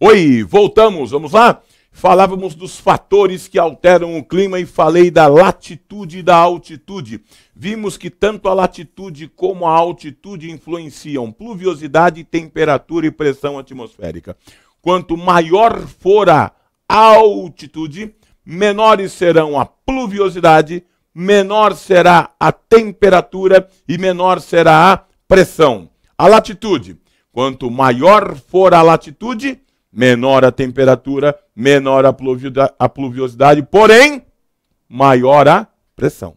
Oi, voltamos, vamos lá? Falávamos dos fatores que alteram o clima e falei da latitude e da altitude. Vimos que tanto a latitude como a altitude influenciam pluviosidade, temperatura e pressão atmosférica. Quanto maior for a altitude, menores serão a pluviosidade, menor será a temperatura e menor será a pressão. A latitude. Quanto maior for a latitude, menor a temperatura, menor a pluviosidade, porém, maior a pressão.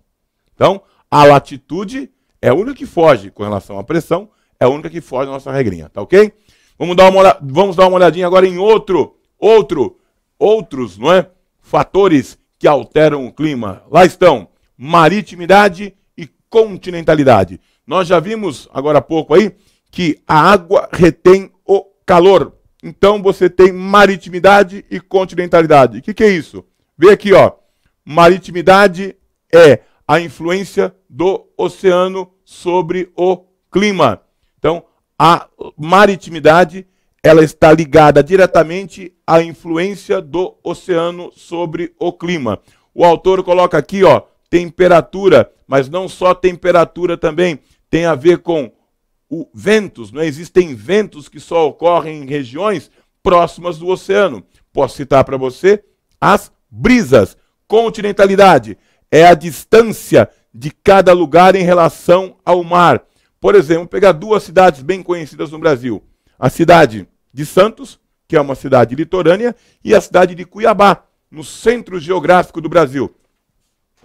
Então, a latitude é a única que foge com relação à pressão, é a única que foge da nossa regrinha, tá ok? Vamos dar uma, vamos dar uma olhadinha agora em outro, outro, outros, não é? Fatores que alteram o clima. Lá estão maritimidade e continentalidade. Nós já vimos agora há pouco aí que a água retém o calor. Então você tem maritimidade e continentalidade. O que, que é isso? Vê aqui, ó. Maritimidade é a influência do oceano sobre o clima. Então, a maritimidade ela está ligada diretamente à influência do oceano sobre o clima. O autor coloca aqui, ó, temperatura, mas não só temperatura também, tem a ver com o ventos, não é? existem ventos que só ocorrem em regiões próximas do oceano. Posso citar para você as brisas. Continentalidade é a distância de cada lugar em relação ao mar. Por exemplo, pegar duas cidades bem conhecidas no Brasil: a cidade de Santos, que é uma cidade litorânea, e a cidade de Cuiabá, no centro geográfico do Brasil.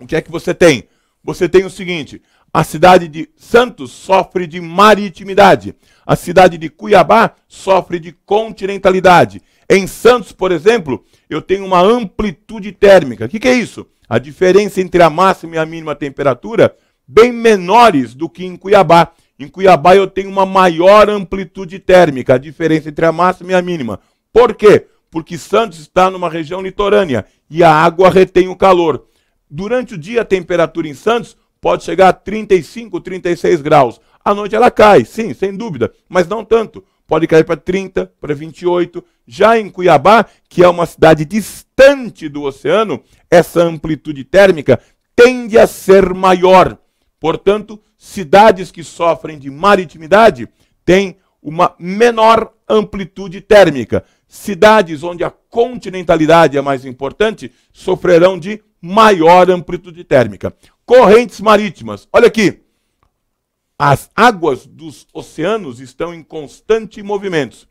O que é que você tem? Você tem o seguinte: a cidade de Santos sofre de maritimidade. A cidade de Cuiabá sofre de continentalidade. Em Santos, por exemplo, eu tenho uma amplitude térmica. O que, que é isso? A diferença entre a máxima e a mínima temperatura bem menores do que em Cuiabá. Em Cuiabá eu tenho uma maior amplitude térmica, a diferença entre a máxima e a mínima. Por quê? Porque Santos está numa região litorânea e a água retém o calor. Durante o dia, a temperatura em Santos Pode chegar a 35, 36 graus. À noite ela cai, sim, sem dúvida, mas não tanto. Pode cair para 30, para 28. Já em Cuiabá, que é uma cidade distante do oceano, essa amplitude térmica tende a ser maior. Portanto, cidades que sofrem de maritimidade têm uma menor amplitude térmica. Cidades onde a continentalidade é mais importante sofrerão de maior amplitude térmica. Correntes marítimas. Olha aqui. As águas dos oceanos estão em constante movimento.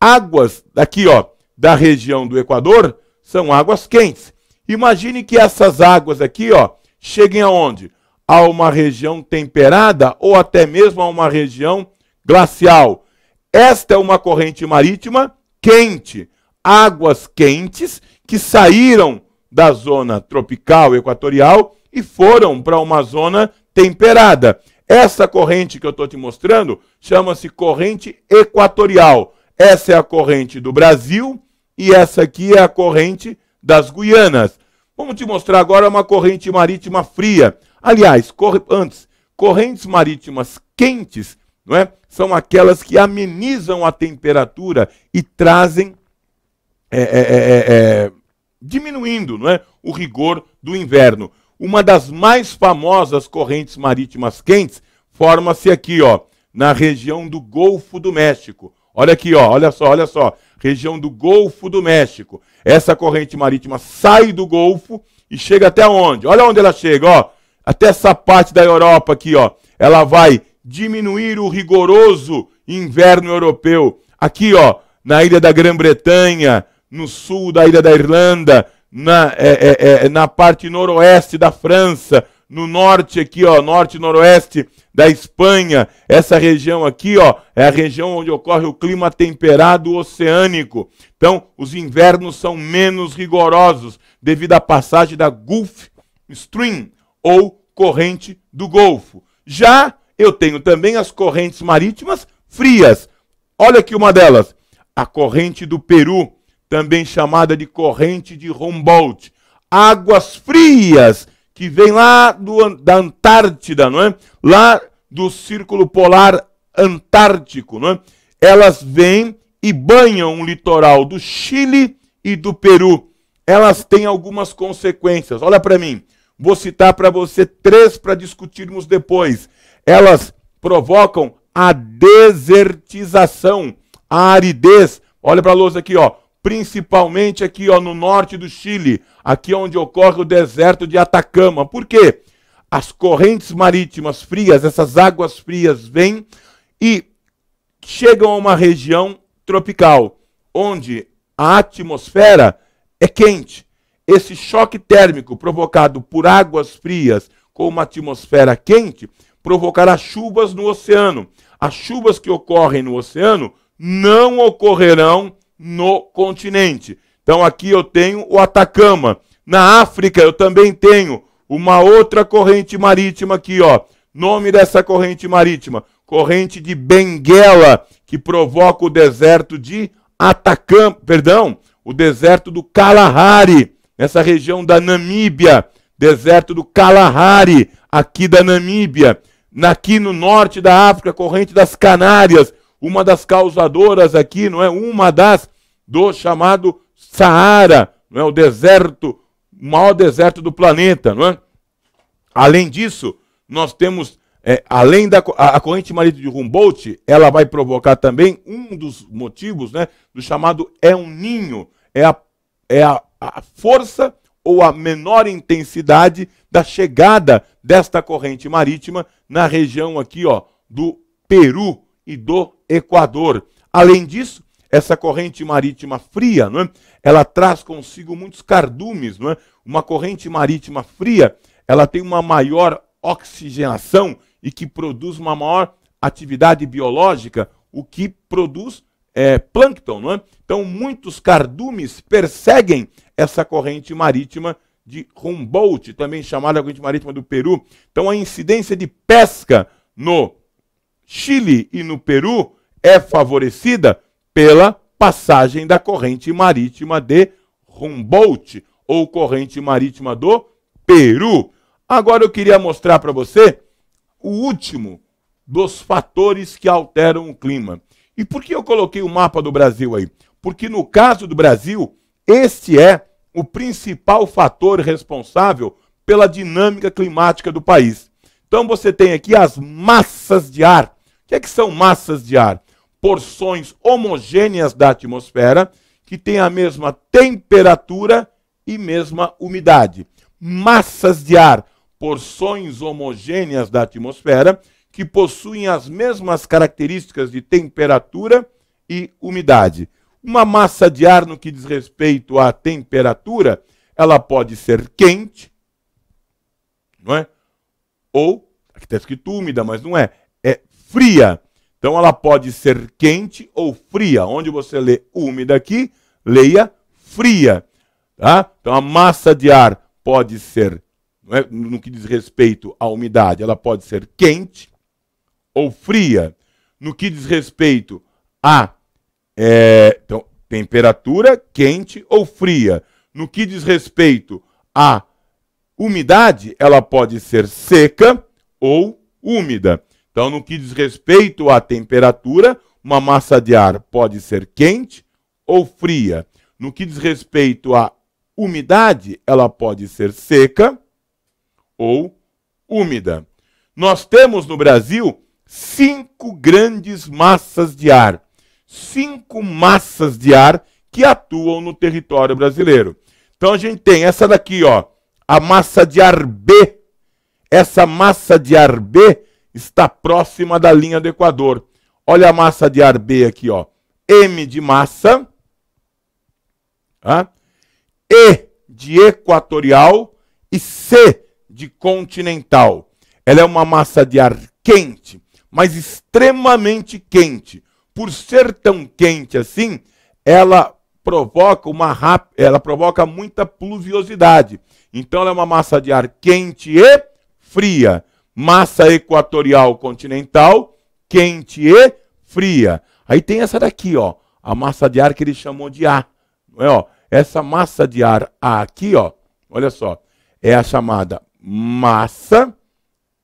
Águas daqui, ó, da região do Equador, são águas quentes. Imagine que essas águas aqui, ó, cheguem aonde? A uma região temperada ou até mesmo a uma região glacial. Esta é uma corrente marítima quente. Águas quentes que saíram da zona tropical equatorial e foram para uma zona temperada. Essa corrente que eu estou te mostrando chama-se corrente equatorial. Essa é a corrente do Brasil e essa aqui é a corrente das Guianas. Vamos te mostrar agora uma corrente marítima fria. Aliás, corre... antes, correntes marítimas quentes não é? são aquelas que amenizam a temperatura e trazem é, é, é, é, é diminuindo não é, o rigor do inverno. Uma das mais famosas correntes marítimas quentes forma-se aqui, ó, na região do Golfo do México. Olha aqui, ó, olha só, olha só. Região do Golfo do México. Essa corrente marítima sai do Golfo e chega até onde? Olha onde ela chega, ó. Até essa parte da Europa aqui, ó. Ela vai diminuir o rigoroso inverno europeu. Aqui, ó, na ilha da Grã-Bretanha, no sul da ilha da Irlanda, na, é, é, é, na parte noroeste da França, no norte aqui, ó, norte noroeste da Espanha, essa região aqui, ó, é a região onde ocorre o clima temperado oceânico. Então, os invernos são menos rigorosos devido à passagem da Gulf Stream ou corrente do Golfo. Já eu tenho também as correntes marítimas frias. Olha aqui uma delas, a corrente do Peru, também chamada de corrente de Humboldt. Águas frias que vêm lá do, da Antártida, não é? Lá do Círculo Polar Antártico, não é? Elas vêm e banham o litoral do Chile e do Peru. Elas têm algumas consequências. Olha para mim. Vou citar para você três para discutirmos depois. Elas provocam a desertização, a aridez. Olha para a lousa aqui, ó principalmente aqui ó, no norte do Chile, aqui é onde ocorre o deserto de Atacama. Por quê? As correntes marítimas frias, essas águas frias, vêm e chegam a uma região tropical, onde a atmosfera é quente. Esse choque térmico provocado por águas frias com uma atmosfera quente provocará chuvas no oceano. As chuvas que ocorrem no oceano não ocorrerão no continente. Então aqui eu tenho o Atacama. Na África eu também tenho uma outra corrente marítima aqui, ó. Nome dessa corrente marítima: corrente de Benguela, que provoca o deserto de Atacama, perdão, o deserto do Kalahari, nessa região da Namíbia, deserto do Kalahari, aqui da Namíbia. Aqui no norte da África, corrente das Canárias, uma das causadoras aqui, não é? Uma das do chamado Saara, não é? o deserto, o maior deserto do planeta. Não é? Além disso, nós temos, é, além da a, a corrente marítima de Humboldt, ela vai provocar também um dos motivos né, do chamado é um ninho, é a, é a, a força ou a menor intensidade da chegada desta corrente marítima na região aqui ó, do Peru e do Equador. Além disso, essa corrente marítima fria, não é? ela traz consigo muitos cardumes. Não é? Uma corrente marítima fria, ela tem uma maior oxigenação e que produz uma maior atividade biológica, o que produz é, plâncton, não é? Então, muitos cardumes perseguem essa corrente marítima de Humboldt, também chamada corrente marítima do Peru. Então, a incidência de pesca no Chile e no Peru é favorecida pela passagem da corrente marítima de Humboldt, ou corrente marítima do Peru. Agora eu queria mostrar para você o último dos fatores que alteram o clima. E por que eu coloquei o mapa do Brasil aí? Porque no caso do Brasil, este é o principal fator responsável pela dinâmica climática do país. Então você tem aqui as massas de ar. O que, é que são massas de ar? porções homogêneas da atmosfera que têm a mesma temperatura e mesma umidade. Massas de ar, porções homogêneas da atmosfera que possuem as mesmas características de temperatura e umidade. Uma massa de ar no que diz respeito à temperatura, ela pode ser quente, não é? Ou, aqui está escrito úmida, mas não é, é fria. Então ela pode ser quente ou fria. Onde você lê úmida aqui, leia fria. Tá? Então a massa de ar pode ser, é? no que diz respeito à umidade, ela pode ser quente ou fria. No que diz respeito à é, então, temperatura, quente ou fria. No que diz respeito à umidade, ela pode ser seca ou úmida. Então, no que diz respeito à temperatura, uma massa de ar pode ser quente ou fria. No que diz respeito à umidade, ela pode ser seca ou úmida. Nós temos no Brasil cinco grandes massas de ar. Cinco massas de ar que atuam no território brasileiro. Então a gente tem essa daqui, ó, a massa de ar B. Essa massa de ar B está próxima da linha do Equador. Olha a massa de ar B aqui, ó. M de massa, tá? E de equatorial e C de continental. Ela é uma massa de ar quente, mas extremamente quente. Por ser tão quente assim, ela provoca uma rap... ela provoca muita pluviosidade. Então ela é uma massa de ar quente e fria massa equatorial continental, quente e fria. Aí tem essa daqui, ó, a massa de ar que ele chamou de A. É, ó, essa massa de ar A aqui, ó, olha só, é a chamada massa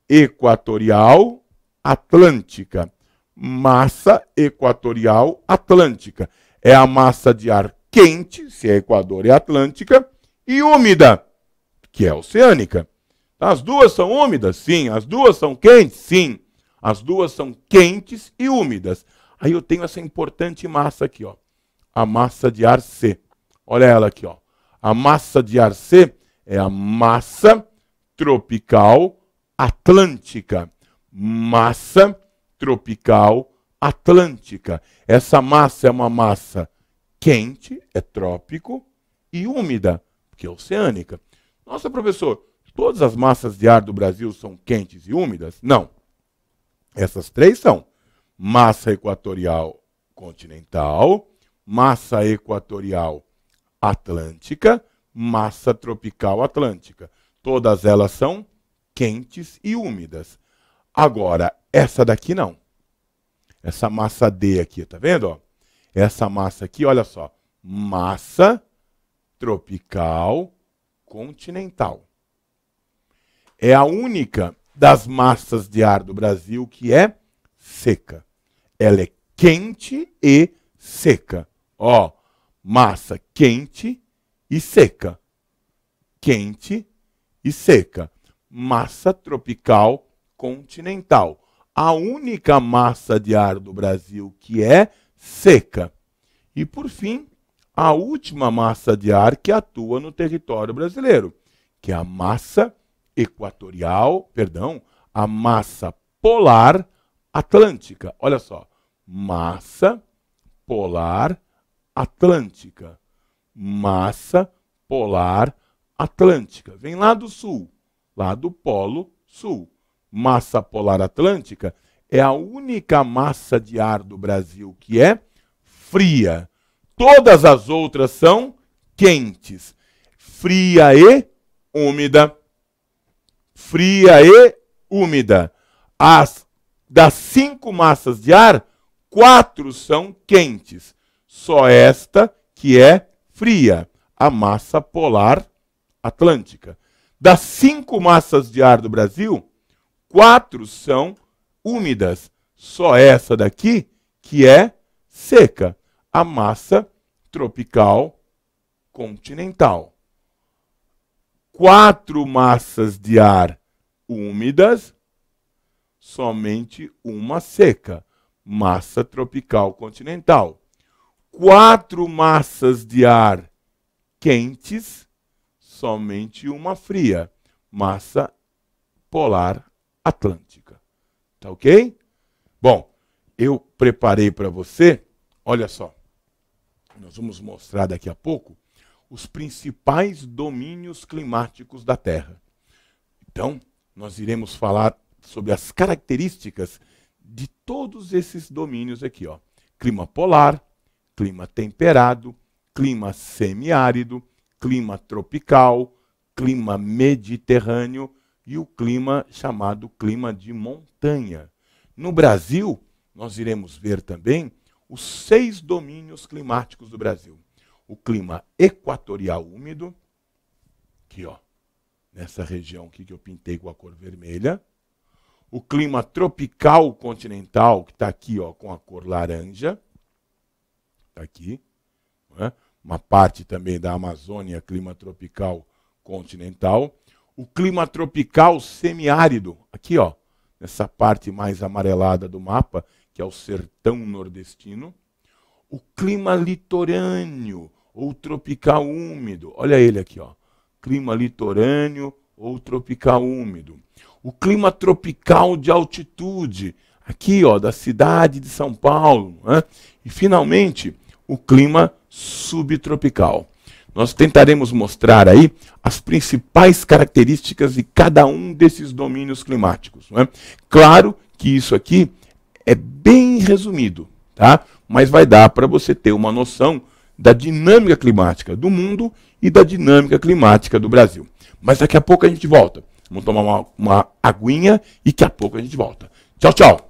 equatorial atlântica. Massa equatorial atlântica. É a massa de ar quente, se é Equador e é Atlântica, e úmida, que é oceânica. As duas são úmidas? Sim. As duas são quentes? Sim. As duas são quentes e úmidas. Aí eu tenho essa importante massa aqui, ó. A massa de ar C. Olha ela aqui, ó. A massa de ar C é a massa tropical atlântica. Massa tropical atlântica. Essa massa é uma massa quente, é trópico, e úmida, porque é oceânica. Nossa, professor, Todas as massas de ar do Brasil são quentes e úmidas? Não. Essas três são massa equatorial continental, massa equatorial atlântica, massa tropical atlântica. Todas elas são quentes e úmidas. Agora, essa daqui não. Essa massa D aqui, tá vendo? Ó? Essa massa aqui, olha só, massa tropical continental. É a única das massas de ar do Brasil que é seca. Ela é quente e seca. Ó, massa quente e seca. Quente e seca. Massa tropical continental. A única massa de ar do Brasil que é seca. E por fim, a última massa de ar que atua no território brasileiro, que é a massa equatorial, perdão, a massa polar atlântica. Olha só, massa polar atlântica. Massa polar atlântica. Vem lá do sul, lá do polo sul. Massa polar atlântica é a única massa de ar do Brasil que é fria. Todas as outras são quentes. Fria e úmida fria e úmida. As, das cinco massas de ar, quatro são quentes. Só esta que é fria, a massa polar atlântica. Das cinco massas de ar do Brasil, quatro são úmidas. Só essa daqui que é seca, a massa tropical continental. Quatro massas de ar úmidas, somente uma seca, massa tropical continental. Quatro massas de ar quentes, somente uma fria, massa polar atlântica. Tá ok? Bom, eu preparei para você, olha só, nós vamos mostrar daqui a pouco os principais domínios climáticos da Terra. Então, nós iremos falar sobre as características de todos esses domínios aqui, ó. Clima polar, clima temperado, clima semiárido, clima tropical, clima mediterrâneo e o clima chamado clima de montanha. No Brasil, nós iremos ver também os seis domínios climáticos do Brasil. O clima equatorial úmido, aqui ó, nessa região aqui que eu pintei com a cor vermelha. O clima tropical continental, que está aqui ó, com a cor laranja. Está aqui. É? Uma parte também da Amazônia, clima tropical continental. O clima tropical semiárido, aqui ó, nessa parte mais amarelada do mapa, que é o sertão nordestino. O clima litorâneo ou tropical úmido, olha ele aqui ó, clima litorâneo ou tropical úmido. O clima tropical de altitude, aqui ó, da cidade de São Paulo. Né? E finalmente, o clima subtropical. Nós tentaremos mostrar aí as principais características de cada um desses domínios climáticos. Né? Claro que isso aqui é bem resumido, tá? mas vai dar para você ter uma noção da dinâmica climática do mundo e da dinâmica climática do Brasil. Mas daqui a pouco a gente volta. Vamos tomar uma, uma aguinha e daqui a pouco a gente volta. Tchau, tchau!